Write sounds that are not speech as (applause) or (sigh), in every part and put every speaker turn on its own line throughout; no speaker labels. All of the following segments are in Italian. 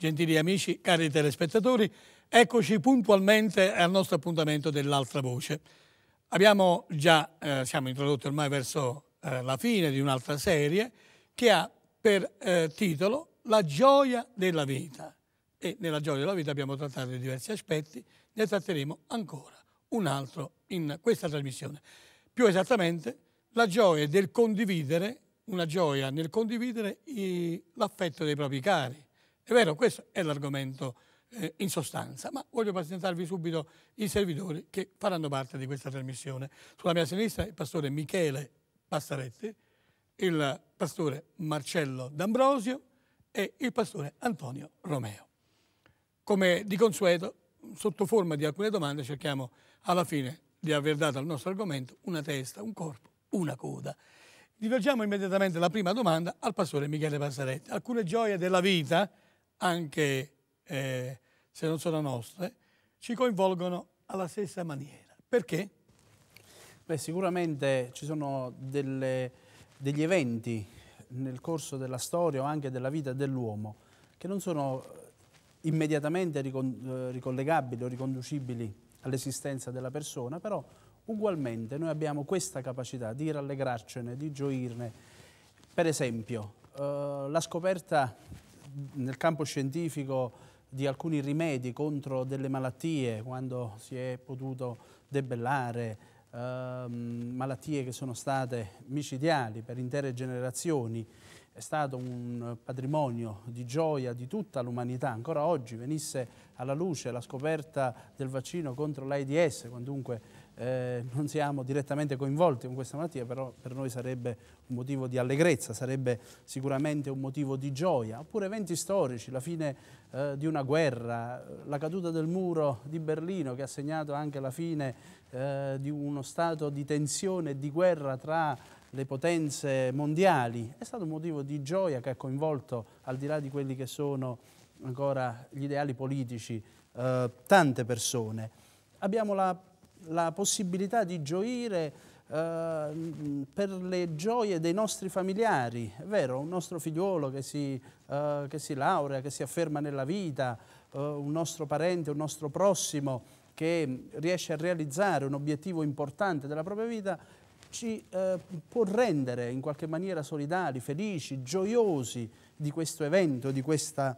gentili amici, cari telespettatori, eccoci puntualmente al nostro appuntamento dell'altra voce. Abbiamo già, eh, siamo introdotti ormai verso eh, la fine di un'altra serie che ha per eh, titolo La gioia della vita. E nella gioia della vita abbiamo trattato diversi aspetti, ne tratteremo ancora un altro in questa trasmissione. Più esattamente, la gioia del condividere, una gioia nel condividere l'affetto dei propri cari, è vero, questo è l'argomento eh, in sostanza, ma voglio presentarvi subito i servitori che faranno parte di questa trasmissione. Sulla mia sinistra il pastore Michele Passaretti, il pastore Marcello D'Ambrosio e il pastore Antonio Romeo. Come di consueto, sotto forma di alcune domande cerchiamo alla fine di aver dato al nostro argomento una testa, un corpo, una coda. Divergiamo immediatamente la prima domanda al pastore Michele Passaretti. Alcune gioie della vita anche eh, se non sono nostre, ci coinvolgono alla stessa maniera. Perché?
Beh, sicuramente ci sono delle, degli eventi nel corso della storia o anche della vita dell'uomo che non sono eh, immediatamente eh, ricollegabili o riconducibili all'esistenza della persona, però ugualmente noi abbiamo questa capacità di rallegrarcene, di gioirne. Per esempio, eh, la scoperta nel campo scientifico di alcuni rimedi contro delle malattie, quando si è potuto debellare ehm, malattie che sono state micidiali per intere generazioni, è stato un patrimonio di gioia di tutta l'umanità. Ancora oggi venisse alla luce la scoperta del vaccino contro l'AIDS, quantunque eh, non siamo direttamente coinvolti con questa malattia, però per noi sarebbe un motivo di allegrezza, sarebbe sicuramente un motivo di gioia, oppure eventi storici, la fine eh, di una guerra, la caduta del muro di Berlino che ha segnato anche la fine eh, di uno stato di tensione e di guerra tra le potenze mondiali, è stato un motivo di gioia che ha coinvolto, al di là di quelli che sono ancora gli ideali politici, eh, tante persone. Abbiamo la la possibilità di gioire Uh, per le gioie dei nostri familiari, è vero, un nostro figliuolo che si, uh, che si laurea, che si afferma nella vita, uh, un nostro parente, un nostro prossimo che riesce a realizzare un obiettivo importante della propria vita, ci può rendere in qualche maniera solidali, felici, gioiosi di questo evento, di, questa,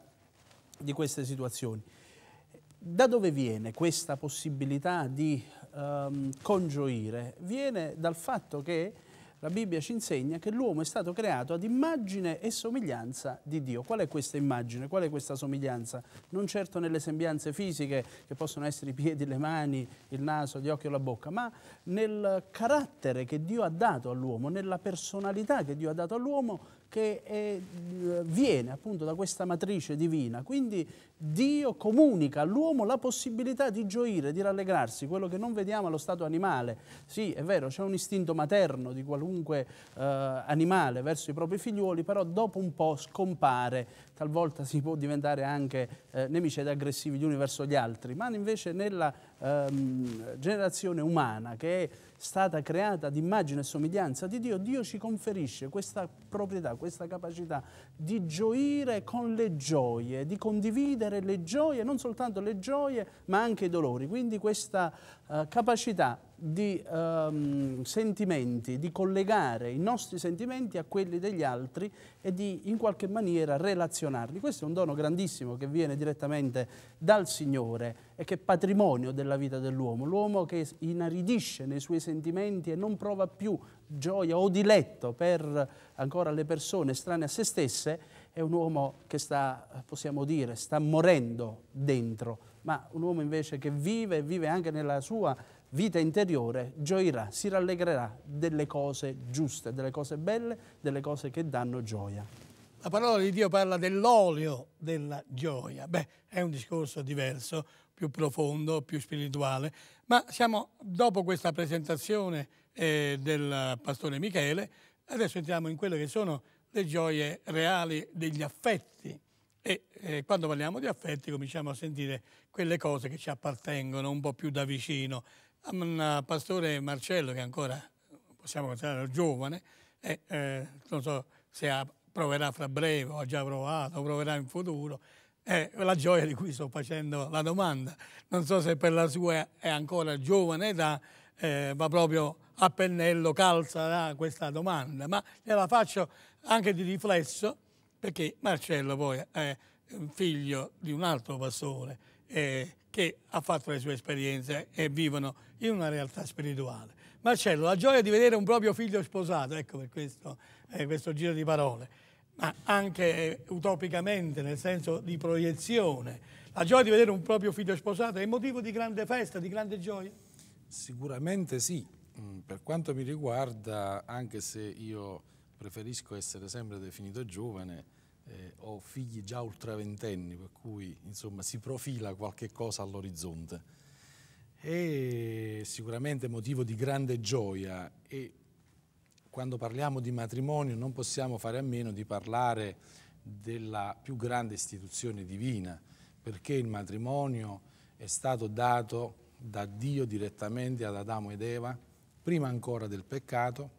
di queste situazioni. Da dove viene questa possibilità di ehm, congioire viene dal fatto che la Bibbia ci insegna che l'uomo è stato creato ad immagine e somiglianza di Dio. Qual è questa immagine? Qual è questa somiglianza? Non certo nelle sembianze fisiche, che possono essere i piedi, le mani, il naso, gli occhi o la bocca, ma nel carattere che Dio ha dato all'uomo, nella personalità che Dio ha dato all'uomo che è, eh, viene appunto da questa matrice divina. Quindi Dio comunica all'uomo la possibilità di gioire, di rallegrarsi, quello che non vediamo allo stato animale. Sì, è vero, c'è un istinto materno di qualunque eh, animale verso i propri figliuoli, però dopo un po' scompare talvolta si può diventare anche eh, nemici ed aggressivi gli uni verso gli altri, ma invece nella ehm, generazione umana che è stata creata di immagine e somiglianza di Dio, Dio ci conferisce questa proprietà, questa capacità di gioire con le gioie, di condividere le gioie, non soltanto le gioie, ma anche i dolori. Quindi questa eh, capacità di ehm, sentimenti, di collegare i nostri sentimenti a quelli degli altri e di in qualche maniera relazionarli. Questo è un dono grandissimo che viene direttamente dal Signore e che è patrimonio della vita dell'uomo, l'uomo che inaridisce nei suoi sentimenti e non prova più gioia o diletto per ancora le persone strane a se stesse, è un uomo che sta, possiamo dire, sta morendo dentro, ma un uomo invece che vive e vive anche nella sua vita interiore, gioirà, si rallegrerà delle cose giuste, delle cose belle, delle cose che danno gioia. La parola di Dio parla dell'olio della gioia. Beh, è
un discorso diverso più profondo, più spirituale, ma siamo dopo questa presentazione eh, del pastore Michele, adesso entriamo in quelle che sono le gioie reali degli affetti e eh, quando parliamo di affetti cominciamo a sentire quelle cose che ci appartengono un po' più da vicino. Um, pastore Marcello, che ancora possiamo considerare giovane, e, eh, non so se ha, proverà fra breve o ha già provato o proverà in futuro, è la gioia di cui sto facendo la domanda. Non so se per la sua è ancora giovane età, eh, ma proprio a pennello calza questa domanda, ma gliela faccio anche di riflesso perché Marcello poi è figlio di un altro pastore eh, che ha fatto le sue esperienze e vivono in una realtà spirituale. Marcello, la gioia di vedere un proprio figlio sposato, ecco per questo, eh, questo giro di parole, ma anche utopicamente, nel senso di proiezione.
La gioia di vedere un proprio figlio sposato è motivo di grande festa, di grande gioia? Sicuramente sì. Mm, per quanto mi riguarda, anche se io preferisco essere sempre definito giovane, eh, ho figli già ultraventenni, per cui insomma si profila qualche cosa all'orizzonte. E sicuramente motivo di grande gioia e quando parliamo di matrimonio non possiamo fare a meno di parlare della più grande istituzione divina, perché il matrimonio è stato dato da Dio direttamente ad Adamo ed Eva, prima ancora del peccato,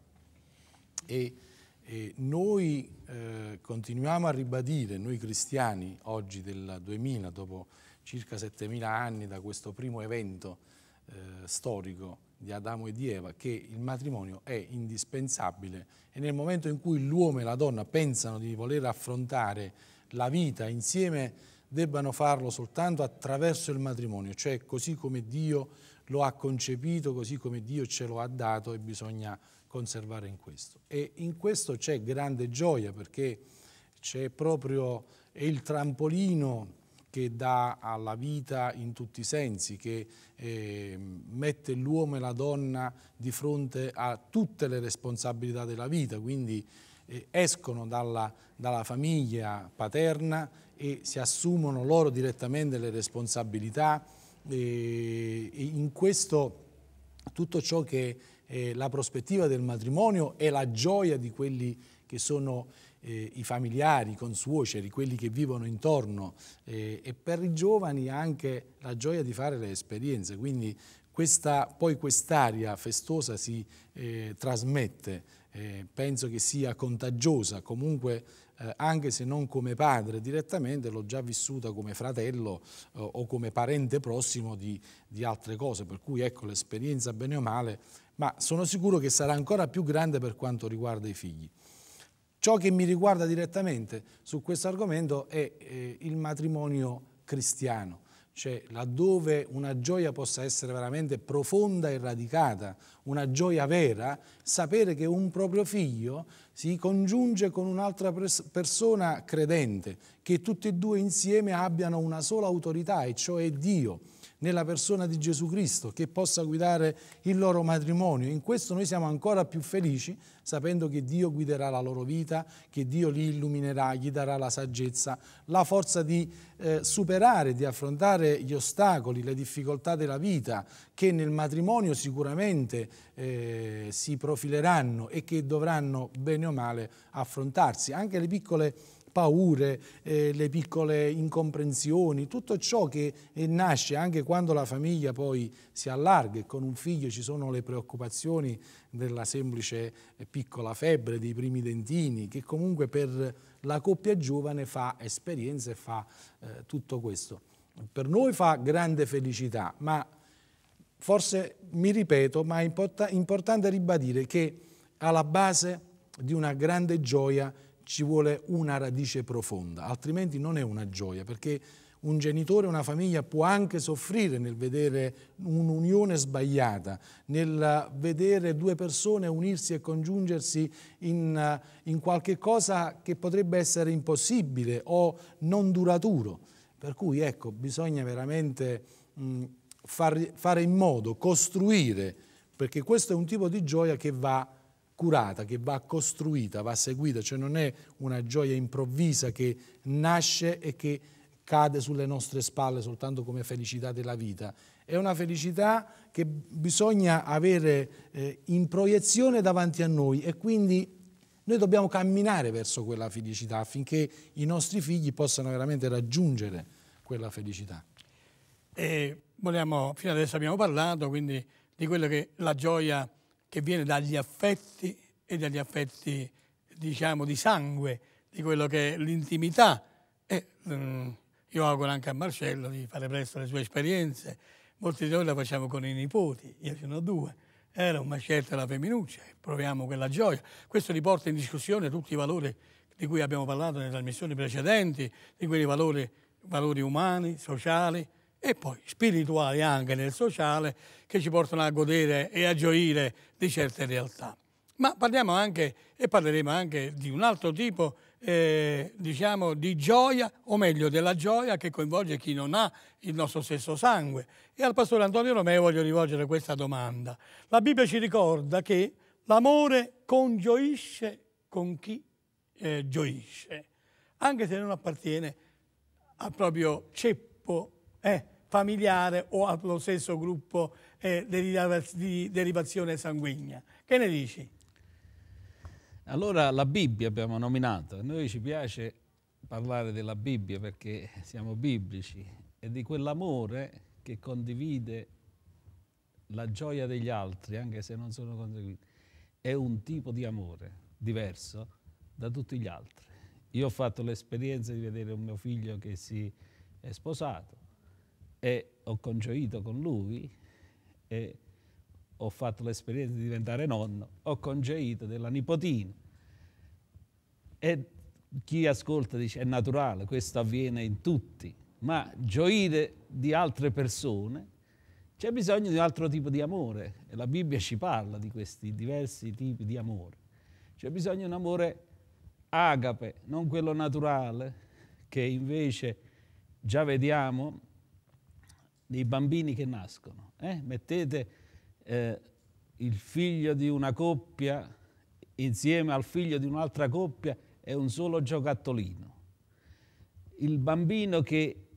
e, e noi eh, continuiamo a ribadire, noi cristiani, oggi del 2000, dopo circa 7000 anni da questo primo evento eh, storico di Adamo e di Eva che il matrimonio è indispensabile e nel momento in cui l'uomo e la donna pensano di voler affrontare la vita insieme debbano farlo soltanto attraverso il matrimonio, cioè così come Dio lo ha concepito, così come Dio ce lo ha dato e bisogna conservare in questo. E in questo c'è grande gioia perché c'è proprio il trampolino che dà alla vita in tutti i sensi, che eh, mette l'uomo e la donna di fronte a tutte le responsabilità della vita, quindi eh, escono dalla, dalla famiglia paterna e si assumono loro direttamente le responsabilità eh, e in questo tutto ciò che è la prospettiva del matrimonio e la gioia di quelli che sono eh, i familiari, i consuoceri, quelli che vivono intorno eh, e per i giovani anche la gioia di fare le esperienze. Quindi questa, poi quest'aria festosa si eh, trasmette, eh, penso che sia contagiosa, comunque eh, anche se non come padre direttamente, l'ho già vissuta come fratello eh, o come parente prossimo di, di altre cose, per cui ecco l'esperienza bene o male, ma sono sicuro che sarà ancora più grande per quanto riguarda i figli. Ciò che mi riguarda direttamente su questo argomento è eh, il matrimonio cristiano, cioè laddove una gioia possa essere veramente profonda e radicata, una gioia vera, sapere che un proprio figlio si congiunge con un'altra pers persona credente, che tutti e due insieme abbiano una sola autorità, e cioè Dio nella persona di Gesù Cristo che possa guidare il loro matrimonio. In questo noi siamo ancora più felici sapendo che Dio guiderà la loro vita, che Dio li illuminerà, gli darà la saggezza, la forza di eh, superare, di affrontare gli ostacoli, le difficoltà della vita che nel matrimonio sicuramente eh, si profileranno e che dovranno bene o male affrontarsi. Anche le piccole paure, eh, le piccole incomprensioni, tutto ciò che eh, nasce anche quando la famiglia poi si allarga e con un figlio ci sono le preoccupazioni della semplice eh, piccola febbre, dei primi dentini, che comunque per la coppia giovane fa esperienza e fa eh, tutto questo. Per noi fa grande felicità, ma forse mi ripeto, ma è import importante ribadire che alla base di una grande gioia ci vuole una radice profonda, altrimenti non è una gioia, perché un genitore, una famiglia può anche soffrire nel vedere un'unione sbagliata, nel vedere due persone unirsi e congiungersi in, in qualche cosa che potrebbe essere impossibile o non duraturo. Per cui ecco, bisogna veramente mh, mm, far, fare in modo, costruire, perché questo è un tipo di gioia che va curata, che va costruita, va seguita, cioè non è una gioia improvvisa che nasce e che cade sulle nostre spalle soltanto come felicità della vita. È una felicità che bisogna avere eh, in proiezione davanti a noi e quindi noi dobbiamo camminare verso quella felicità affinché i nostri figli possano veramente raggiungere quella felicità.
E vogliamo, fino adesso abbiamo parlato quindi di quella che la gioia che viene dagli affetti e dagli affetti, diciamo, di sangue, di quello che è l'intimità. E, um, io auguro anche a Marcello di fare presto le sue esperienze. Molti di noi la facciamo con i nipoti, io ce ne ho due. Era un mascello la femminuccia, proviamo quella gioia. Questo riporta in discussione tutti i valori di cui abbiamo parlato nelle trasmissioni precedenti, di quei valori, valori umani, sociali, e poi spirituali anche nel sociale che ci portano a godere e a gioire di certe realtà. Ma parliamo anche e parleremo anche di un altro tipo eh, diciamo di gioia, o meglio della gioia che coinvolge chi non ha il nostro stesso sangue. E al pastore Antonio Romeo voglio rivolgere questa domanda. La Bibbia ci ricorda che l'amore congioisce con chi eh, gioisce, anche se non appartiene al proprio ceppo, eh, familiare o allo stesso gruppo eh, di derivazione
sanguigna. Che ne dici? Allora la Bibbia abbiamo nominato, a noi ci piace parlare della Bibbia perché siamo biblici e di quell'amore che condivide la gioia degli altri, anche se non sono conseguiti, è un tipo di amore diverso da tutti gli altri. Io ho fatto l'esperienza di vedere un mio figlio che si è sposato, e ho congiunto con lui e ho fatto l'esperienza di diventare nonno, ho congeito della nipotina. E chi ascolta dice è naturale, questo avviene in tutti, ma gioire di altre persone c'è bisogno di un altro tipo di amore e la Bibbia ci parla di questi diversi tipi di amore. C'è bisogno di un amore agape, non quello naturale che invece già vediamo dei bambini che nascono. Eh? Mettete eh, il figlio di una coppia insieme al figlio di un'altra coppia, è un solo giocattolino. Il bambino che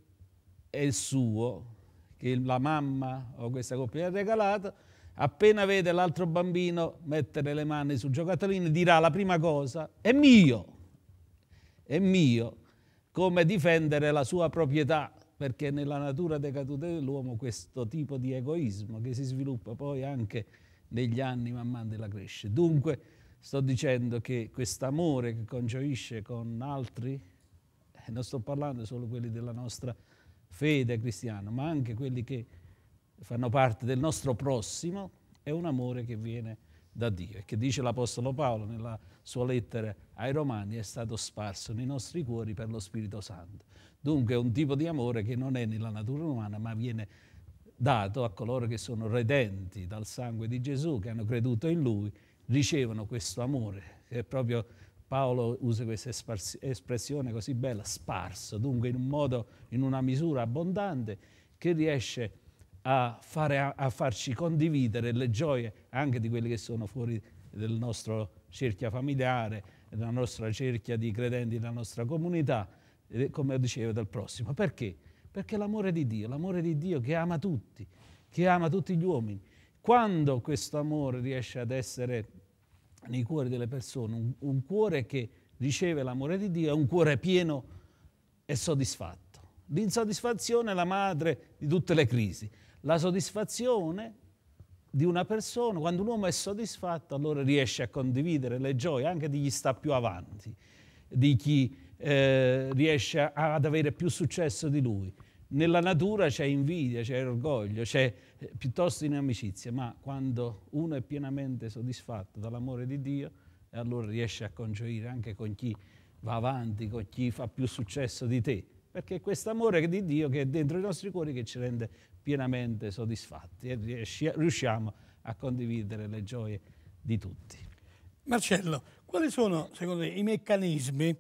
è suo, che la mamma o questa coppia ha regalato, appena vede l'altro bambino mettere le mani sul giocattolino, dirà la prima cosa, è mio, è mio, come difendere la sua proprietà perché nella natura decaduta dell'uomo questo tipo di egoismo che si sviluppa poi anche negli anni man mano della crescita. Dunque sto dicendo che quest'amore che concioisce con altri, eh, non sto parlando solo quelli della nostra fede cristiana, ma anche quelli che fanno parte del nostro prossimo, è un amore che viene da Dio e che dice l'Apostolo Paolo nella sua lettera ai Romani è stato sparso nei nostri cuori per lo Spirito Santo. Dunque è un tipo di amore che non è nella natura umana ma viene dato a coloro che sono redenti dal sangue di Gesù, che hanno creduto in Lui, ricevono questo amore. Che proprio Paolo usa questa espressione così bella, sparso, dunque in un modo, in una misura abbondante che riesce a a, fare, a, farci condividere le gioie anche di quelli che sono fuori del nostro cerchia familiare, della nostra cerchia di credenti, della nostra comunità, eh, come dicevo, del prossimo. Perché? Perché l'amore di Dio, l'amore di Dio che ama tutti, che ama tutti gli uomini. Quando questo amore riesce ad essere nei cuori delle persone, un, un cuore che riceve l'amore di Dio è un cuore pieno e soddisfatto. L'insoddisfazione è la madre di tutte le crisi. La soddisfazione di una persona, quando un uomo è soddisfatto, allora riesce a condividere le gioie anche di chi sta più avanti, di chi eh, riesce ad avere più successo di lui. Nella natura c'è invidia, c'è orgoglio, c'è eh, piuttosto inamicizia, ma quando uno è pienamente soddisfatto dall'amore di Dio, eh, allora riesce a congiurire anche con chi va avanti, con chi fa più successo di te, perché è questo amore di Dio che è dentro i nostri cuori che ci rende pienamente soddisfatti e riusciamo a condividere le gioie di tutti. Marcello, quali sono secondo te i meccanismi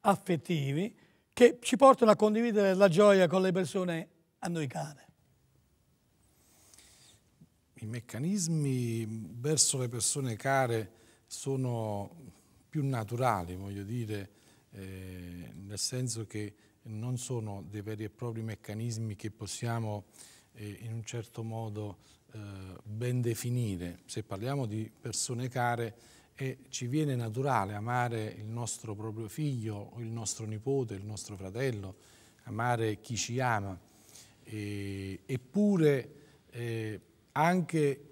affettivi che ci portano a condividere la gioia con le persone a noi care?
I meccanismi verso le persone care sono più naturali, voglio dire, eh, nel senso che non sono dei veri e propri meccanismi che possiamo eh, in un certo modo eh, ben definire. Se parliamo di persone care, eh, ci viene naturale amare il nostro proprio figlio, il nostro nipote, il nostro fratello, amare chi ci ama. eppure eh, anche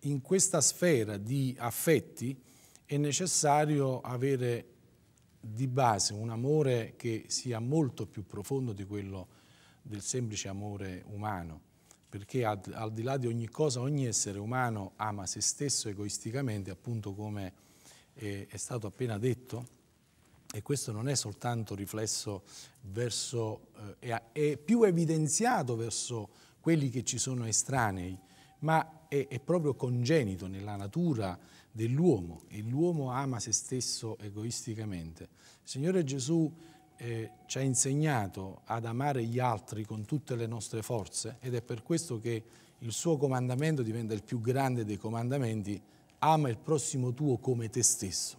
in questa sfera di affetti è necessario avere di base un amore che sia molto più profondo di quello del semplice amore umano perché al, al, di là di ogni cosa ogni essere umano ama se stesso egoisticamente, appunto come eh, è stato appena detto, e questo non è soltanto riflesso verso, eh, è, è, più evidenziato verso quelli che ci sono estranei, ma è, è proprio congenito nella natura dell'uomo e l'uomo ama se stesso egoisticamente. Il Signore Gesù eh, ci ha insegnato ad amare gli altri con tutte le nostre forze ed è per questo che il suo comandamento diventa il più grande dei comandamenti, ama il prossimo tuo come te stesso,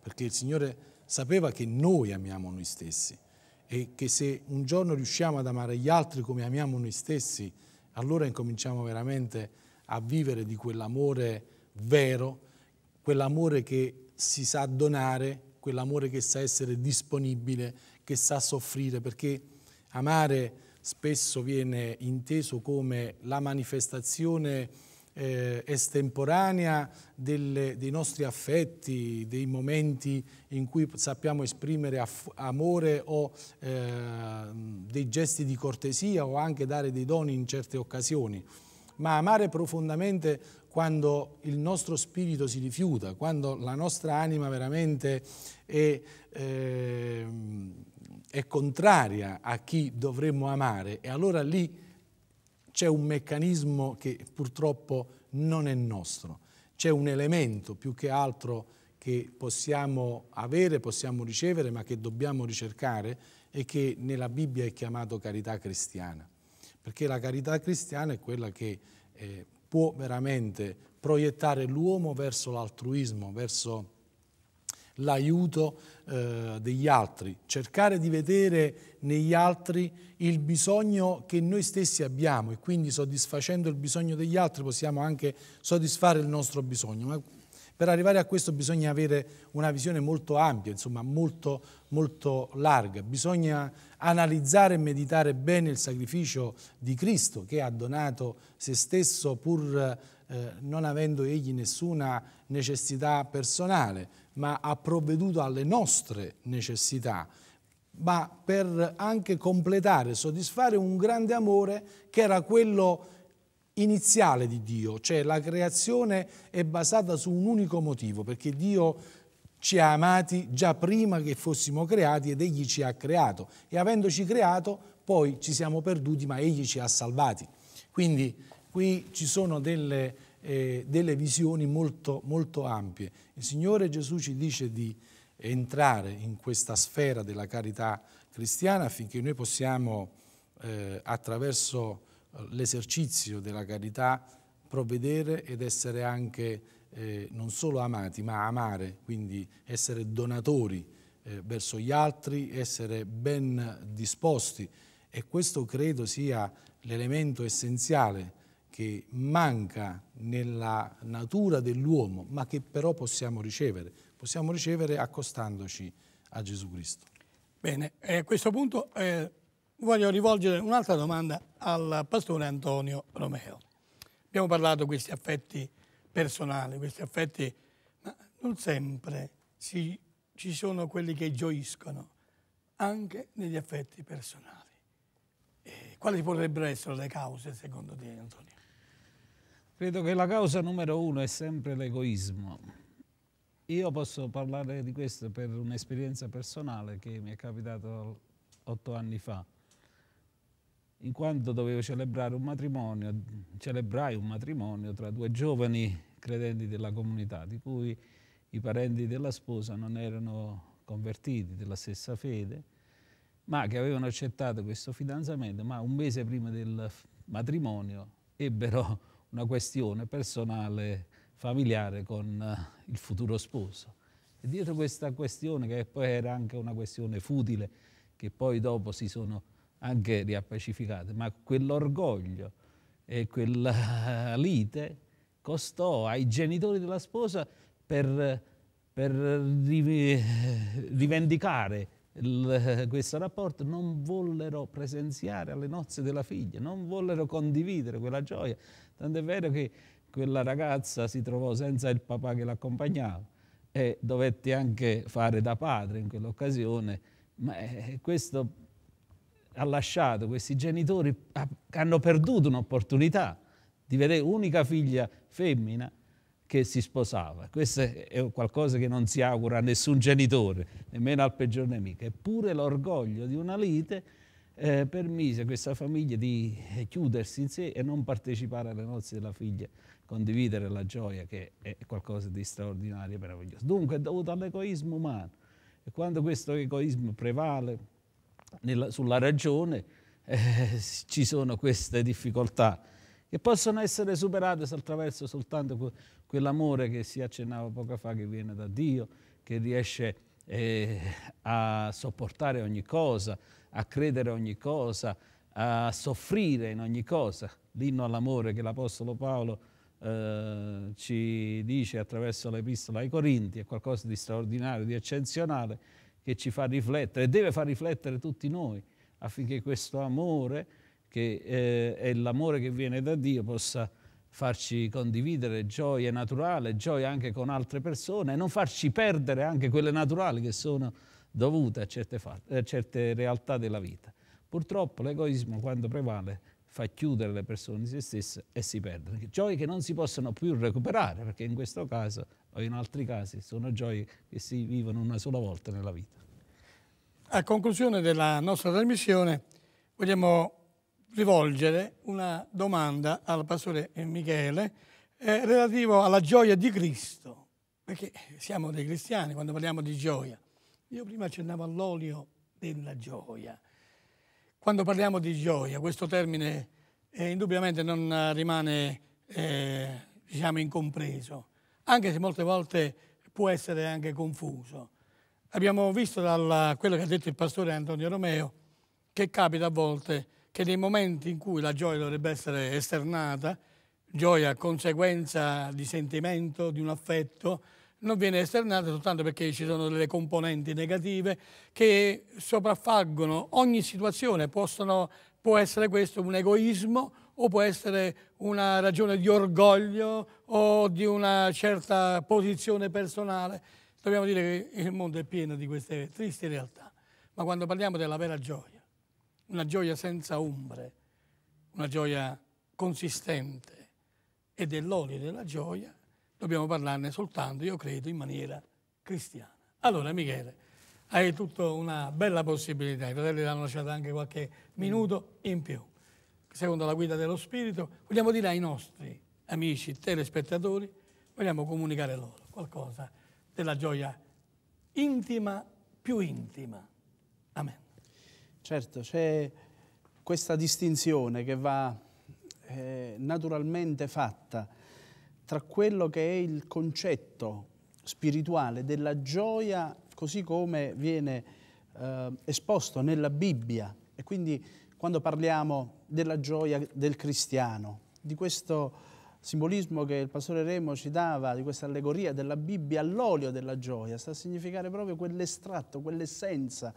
perché il Signore sapeva che noi amiamo noi stessi e che se un giorno riusciamo ad amare gli altri come amiamo noi stessi, allora incominciamo veramente a vivere di quell'amore vero, quell'amore che si sa donare, quell'amore che sa essere disponibile, che sa soffrire, perché amare spesso viene inteso come la manifestazione eh, estemporanea delle, dei nostri affetti, dei momenti in cui sappiamo esprimere amore o eh, dei gesti di cortesia o anche dare dei doni in certe occasioni ma amare profondamente quando il nostro spirito si rifiuta, quando la nostra anima veramente è, eh, è contraria a chi dovremmo amare e allora lì c'è un meccanismo che purtroppo non è nostro, c'è un elemento più che altro che possiamo avere, possiamo ricevere, ma che dobbiamo ricercare e che nella Bibbia è chiamato carità cristiana perché la carità cristiana è quella che eh, può veramente proiettare l'uomo verso l'altruismo, verso l'aiuto eh, degli altri, cercare di vedere negli altri il bisogno che noi stessi abbiamo e quindi soddisfacendo il bisogno degli altri possiamo anche soddisfare il nostro bisogno. Ma per arrivare a questo bisogna avere una visione molto ampia, insomma molto, molto larga. Bisogna analizzare e meditare bene il sacrificio di Cristo che ha donato se stesso pur eh, non avendo egli nessuna necessità personale, ma ha provveduto alle nostre necessità ma per anche completare, soddisfare un grande amore che era quello iniziale di Dio, cioè la creazione è basata su un unico motivo, perché Dio ci ha amati già prima che fossimo creati ed Egli ci ha creato e avendoci creato poi ci siamo perduti ma Egli ci ha salvati. Quindi qui ci sono delle, eh, delle visioni molto, molto ampie. Il Signore Gesù ci dice di entrare in questa sfera della carità cristiana affinché noi possiamo eh, attraverso l'esercizio della carità, provvedere ed essere anche eh, non solo amati, ma amare, quindi essere donatori eh, verso gli altri, essere ben disposti e questo credo sia l'elemento essenziale che manca nella natura dell'uomo, ma che però possiamo ricevere. Possiamo ricevere accostandoci a Gesù Cristo. Bene, a questo punto eh, voglio rivolgere un'altra domanda
al pastore Antonio Romeo. Abbiamo parlato di questi affetti personali, questi affetti, ma non sempre si, ci sono quelli che gioiscono anche negli affetti personali. E quali potrebbero essere le cause secondo te Antonio?
Credo che la causa numero uno è sempre l'egoismo. Io posso parlare di questo per un'esperienza personale che mi è capitata otto anni fa in quanto dovevo celebrare un matrimonio, celebrai un matrimonio tra due giovani credenti della comunità, di cui i parenti della sposa non erano convertiti della stessa fede, ma che avevano accettato questo fidanzamento, ma un mese prima del matrimonio ebbero una questione personale, familiare con eh, il futuro sposo. E dietro questa questione, che poi era anche una questione futile, che poi dopo si sono anche riappacificate, ma quell'orgoglio e quella lite costò ai genitori della sposa per, per rivendicare il, questo rapporto, non vollero presenziare alle nozze della figlia, non vollero condividere quella gioia, tant'è vero che quella ragazza si trovò senza il papà che l'accompagnava e dovette anche fare da padre in quell'occasione, ma eh, questo ha lasciato, questi genitori hanno perduto un'opportunità di vedere unica figlia femmina che si sposava. Questo è qualcosa che non si augura a nessun genitore, nemmeno al peggior nemico. Eppure l'orgoglio di una lite eh, permise a questa famiglia di eh, chiudersi in sé e non partecipare alle nozze della figlia, condividere la gioia che è qualcosa di straordinario e meraviglioso. Dunque è dovuto all'egoismo umano e quando questo egoismo prevale nella, sulla ragione (laughs) eh, ci sono queste difficoltà che possono essere superate attraverso soltanto quell'amore che si accennava poco fa che viene da Dio, che riesce eh, a sopportare ogni cosa, a credere ogni cosa, a soffrire in ogni cosa. L'inno all'amore che l'Apostolo Paolo eh, ci dice attraverso l'Epistola ai Corinti è qualcosa di straordinario, di eccezionale che ci fa riflettere, deve far riflettere tutti noi affinché questo amore, che eh, è l'amore che viene da Dio, possa farci condividere gioie naturali, gioie anche con altre persone e non farci perdere anche quelle naturali che sono dovute a certe, a certe realtà della vita. Purtroppo l'egoismo quando prevale fa chiudere le persone in se stesse e si perdono. Gioie che non si possono più recuperare, perché in questo caso o in altri casi, sono gioie che si vivono una sola volta nella vita.
A conclusione della nostra trasmissione vogliamo rivolgere una domanda al pastore Michele eh, relativo alla gioia di Cristo, perché siamo dei cristiani quando parliamo di gioia. Io prima accennavo all'olio della gioia. Quando parliamo di gioia, questo termine eh, indubbiamente non rimane eh, diciamo, incompreso anche se molte volte può essere anche confuso. Abbiamo visto da quello che ha detto il pastore Antonio Romeo che capita a volte che nei momenti in cui la gioia dovrebbe essere esternata, gioia conseguenza di sentimento, di un affetto, non viene esternata soltanto perché ci sono delle componenti negative che sopraffaggono ogni situazione. Possono, può essere questo un egoismo, o può essere una ragione di orgoglio o di una certa posizione personale. Dobbiamo dire che il mondo è pieno di queste tristi realtà, ma quando parliamo della vera gioia, una gioia senza ombre, una gioia consistente e dell'olio della gioia, dobbiamo parlarne soltanto, io credo, in maniera cristiana. Allora, Michele, hai tutta una bella possibilità, i fratelli ti hanno lasciato anche qualche minuto in più secondo la guida dello Spirito, vogliamo dire ai nostri amici telespettatori,
vogliamo comunicare loro
qualcosa della gioia intima, più intima.
Amen. Certo, c'è questa distinzione che va eh, naturalmente fatta tra quello che è il concetto spirituale della gioia, così come viene eh, esposto nella Bibbia, e quindi quando parliamo della gioia del cristiano, di questo simbolismo che il pastore Remo ci dava, di questa allegoria della Bibbia all'olio della gioia, sta a significare proprio quell'estratto, quell'essenza,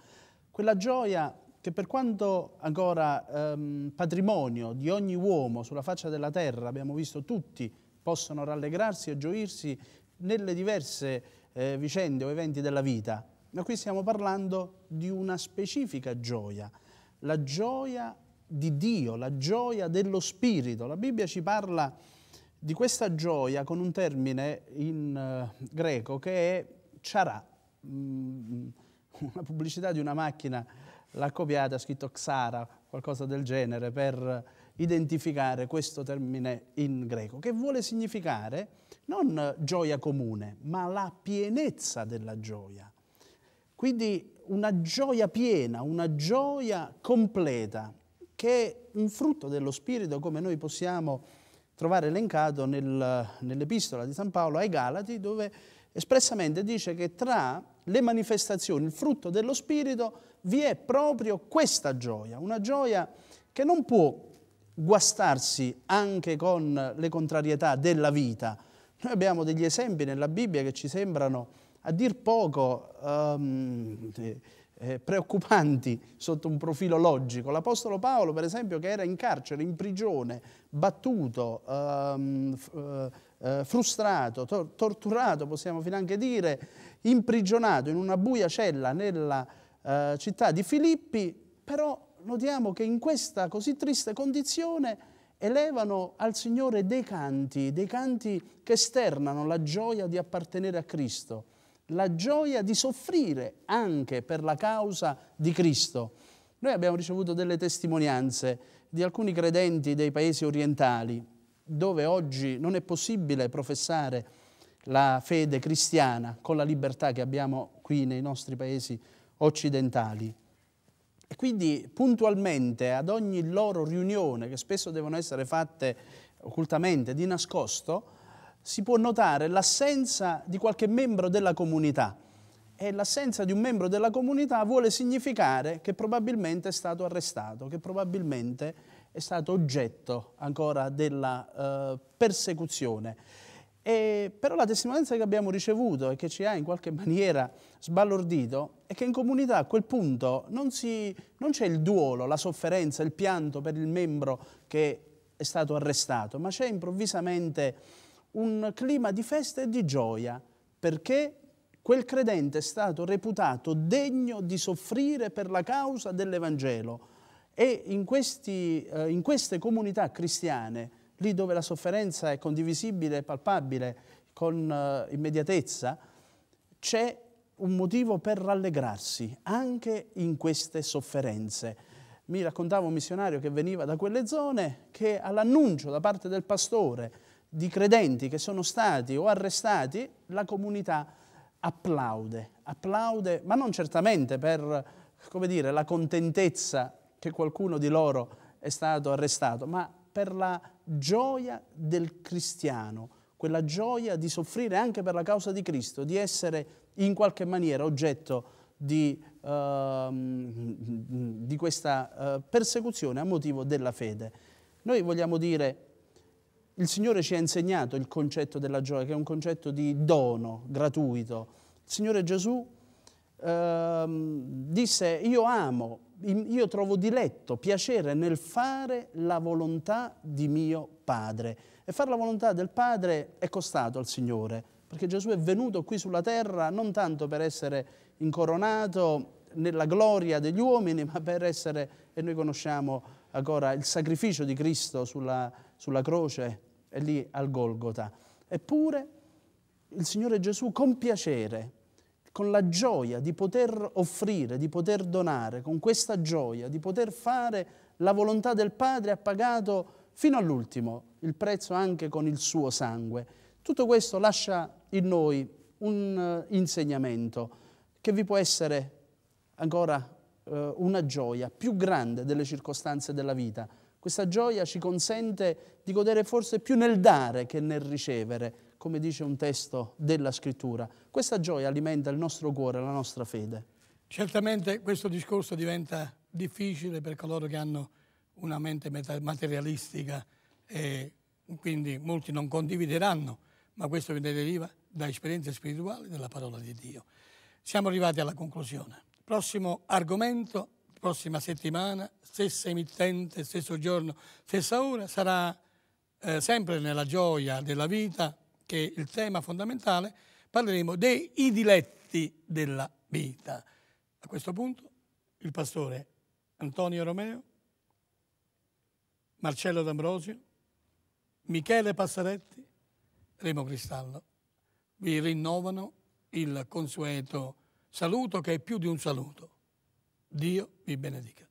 quella gioia che per quanto ancora ehm, patrimonio di ogni uomo sulla faccia della terra, abbiamo visto tutti, possono rallegrarsi e gioirsi nelle diverse eh, vicende o eventi della vita, ma qui stiamo parlando di una specifica gioia, la gioia di Dio, la gioia dello Spirito. La Bibbia ci parla di questa gioia con un termine in uh, greco che è charà, mm, mm, (laughs) una pubblicità di una macchina l'ha copiata, ha scritto Xara, qualcosa del genere, per identificare questo termine in greco, che vuole significare non gioia comune, ma la pienezza della gioia. Quindi una gioia piena, una gioia completa, che è un frutto dello Spirito come noi possiamo trovare elencato nel, nell'epistola di San Paolo ai Galati, dove espressamente dice che tra le manifestazioni, il frutto dello Spirito, vi è proprio questa gioia, una gioia che non può guastarsi anche con le contrarietà della vita. Noi abbiamo degli esempi nella Bibbia che ci sembrano a dir poco um, eh, preoccupanti sotto un profilo logico. L'Apostolo Paolo, per esempio, che era in carcere, in prigione, battuto, um, eh, frustrato, tor torturato, possiamo fino dire, imprigionato in una buia cella nella eh, città di Filippi, però notiamo che in questa così triste condizione elevano al Signore dei canti, dei canti che esternano la gioia di appartenere a Cristo la gioia di soffrire anche per la causa di Cristo. Noi abbiamo ricevuto delle testimonianze di alcuni credenti dei paesi orientali, dove oggi non è possibile professare la fede cristiana con la libertà che abbiamo qui nei nostri paesi occidentali. E quindi puntualmente ad ogni loro riunione, che spesso devono essere fatte occultamente, di nascosto, si può notare l'assenza di qualche membro della comunità e l'assenza di un membro della comunità vuole significare che probabilmente è stato arrestato, che probabilmente è stato oggetto ancora della eh, persecuzione. E, però la testimonianza che abbiamo ricevuto e che ci ha in qualche maniera sbalordito è che in comunità a quel punto non, si, non c'è il duolo, la sofferenza, il pianto per il membro che è stato arrestato, ma c'è improvvisamente un clima di festa e di gioia, perché quel credente è stato reputato degno di soffrire per la causa dell'Evangelo. E in, questi, eh, in queste comunità cristiane, lì dove la sofferenza è condivisibile e palpabile con eh, immediatezza, c'è un motivo per rallegrarsi anche in queste sofferenze. Mi raccontava un missionario che veniva da quelle zone che all'annuncio da parte del pastore di credenti che sono stati o arrestati, la comunità applaude, applaude, ma non certamente per come dire, la contentezza che qualcuno di loro è stato arrestato, ma per la gioia del cristiano, quella gioia di soffrire anche per la causa di Cristo, di essere in qualche maniera oggetto di, uh, di questa uh, persecuzione a motivo della fede. Noi vogliamo dire il Signore ci ha insegnato il concetto della gioia, che è un concetto di dono gratuito. Il Signore Gesù ehm, disse, io amo, io trovo diletto, piacere nel fare la volontà di mio Padre. E fare la volontà del Padre è costato al Signore, perché Gesù è venuto qui sulla terra non tanto per essere incoronato nella gloria degli uomini, (laughs) ma per essere, e noi conosciamo, ancora il sacrificio di Cristo sulla, sulla croce e lì al Golgota. Eppure il Signore Gesù con piacere, con la gioia di poter offrire, di poter donare, con questa gioia di poter fare la volontà del Padre, ha pagato fino all'ultimo il prezzo anche con il suo sangue. Tutto questo lascia in noi un eh, insegnamento che vi può essere ancora eh, una gioia più grande delle circostanze della vita. Questa gioia ci consente di godere forse più nel dare che nel ricevere, come dice un testo della scrittura. Questa gioia alimenta il nostro cuore, la nostra fede.
Certamente questo discorso diventa difficile per coloro che hanno una mente materialistica e quindi molti non condivideranno, ma questo ne deriva da esperienze spirituali della parola di Dio. Siamo arrivati alla conclusione. Prossimo argomento, prossima settimana, stessa emittente, stesso giorno, stessa ora, sarà eh, sempre nella gioia della vita, che è il tema fondamentale, parleremo dei diletti della vita. A questo punto il pastore Antonio Romeo, Marcello D'Ambrosio, Michele Passaretti, Remo Cristallo vi rinnovano il consueto saluto che è più di un saluto. Dio vi benedica.